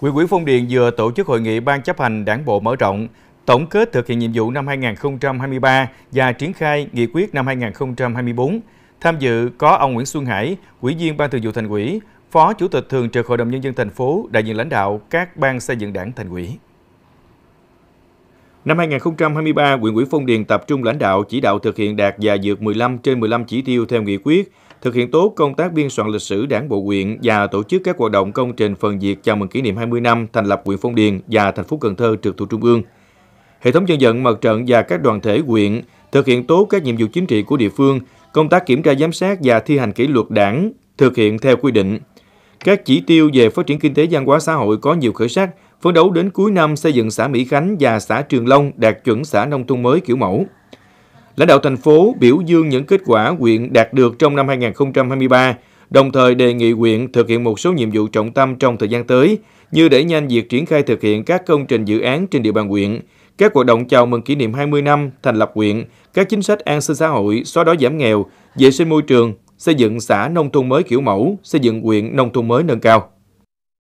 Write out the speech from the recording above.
Quỹ ủy Phong Điền vừa tổ chức hội nghị ban chấp hành đảng bộ mở rộng, tổng kết thực hiện nhiệm vụ năm 2023 và triển khai nghị quyết năm 2024. Tham dự có ông Nguyễn Xuân Hải, Ủy viên Ban Thường vụ Thành ủy, Phó Chủ tịch Thường trực Hội đồng Nhân dân thành phố, đại diện lãnh đạo các ban xây dựng đảng thành ủy. Năm 2023, huyện ủy Phong Điền tập trung lãnh đạo chỉ đạo thực hiện đạt và vượt 15 trên 15 chỉ tiêu theo nghị quyết thực hiện tốt công tác biên soạn lịch sử đảng bộ huyện và tổ chức các hoạt động công trình phần diệt chào mừng kỷ niệm 20 năm thành lập huyện Phong Điền và thành phố Cần Thơ trực thuộc Trung ương. Hệ thống dân vận, mặt trận và các đoàn thể huyện thực hiện tốt các nhiệm vụ chính trị của địa phương, công tác kiểm tra giám sát và thi hành kỷ luật đảng thực hiện theo quy định. Các chỉ tiêu về phát triển kinh tế văn hóa xã hội có nhiều khởi sắc, phấn đấu đến cuối năm xây dựng xã Mỹ Khánh và xã Trường Long đạt chuẩn xã nông thôn mới kiểu mẫu. Lãnh đạo thành phố biểu dương những kết quả huyện đạt được trong năm 2023, đồng thời đề nghị huyện thực hiện một số nhiệm vụ trọng tâm trong thời gian tới, như đẩy nhanh việc triển khai thực hiện các công trình dự án trên địa bàn huyện, các hoạt động chào mừng kỷ niệm 20 năm thành lập huyện, các chính sách an sinh xã hội, xóa đói giảm nghèo, vệ sinh môi trường, xây dựng xã nông thôn mới kiểu mẫu, xây dựng huyện nông thôn mới nâng cao.